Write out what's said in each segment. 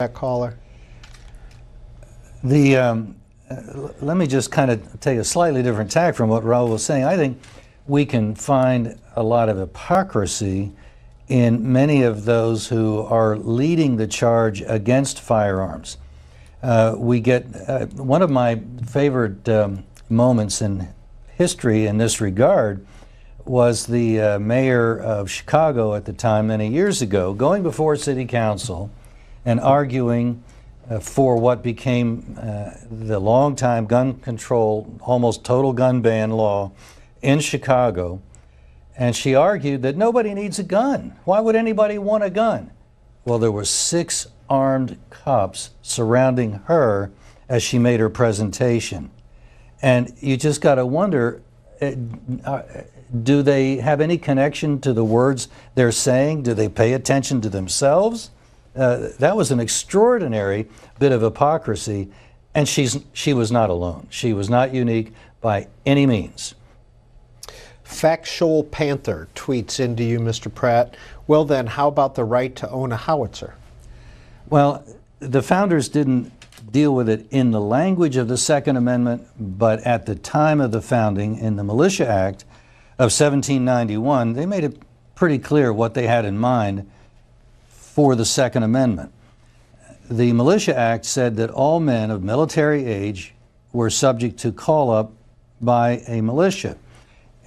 That caller. The um, uh, let me just kind of take a slightly different tack from what Raul was saying. I think we can find a lot of hypocrisy in many of those who are leading the charge against firearms. Uh, we get uh, one of my favorite um, moments in history in this regard was the uh, mayor of Chicago at the time many years ago going before city council and arguing uh, for what became uh, the longtime gun control, almost total gun ban law in Chicago. And she argued that nobody needs a gun. Why would anybody want a gun? Well, there were six armed cops surrounding her as she made her presentation. And you just got to wonder uh, uh, do they have any connection to the words they're saying? Do they pay attention to themselves? Uh, that was an extraordinary bit of hypocrisy, and she's, she was not alone. She was not unique by any means. Factual Panther tweets into you, Mr. Pratt. Well, then, how about the right to own a howitzer? Well, the founders didn't deal with it in the language of the Second Amendment, but at the time of the founding, in the Militia Act of 1791, they made it pretty clear what they had in mind for the Second Amendment. The Militia Act said that all men of military age were subject to call up by a militia.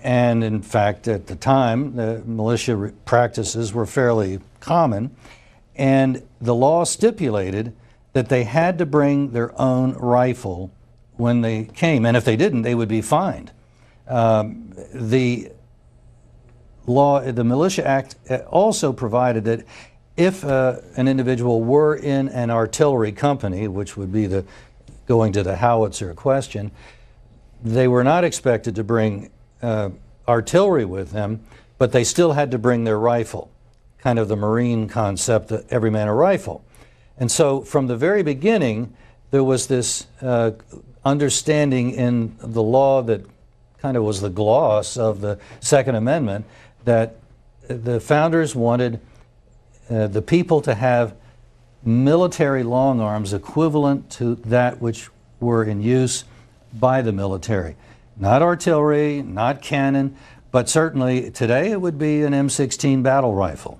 And in fact, at the time, the militia practices were fairly common, and the law stipulated that they had to bring their own rifle when they came, and if they didn't, they would be fined. Um, the law, the Militia Act uh, also provided that if uh, an individual were in an artillery company, which would be the going to the howitzer question, they were not expected to bring uh, artillery with them, but they still had to bring their rifle, kind of the Marine concept, that uh, every man a rifle. And so from the very beginning, there was this uh, understanding in the law that kind of was the gloss of the Second Amendment that the founders wanted uh, the people to have military long arms equivalent to that which were in use by the military. Not artillery, not cannon, but certainly today it would be an M16 battle rifle.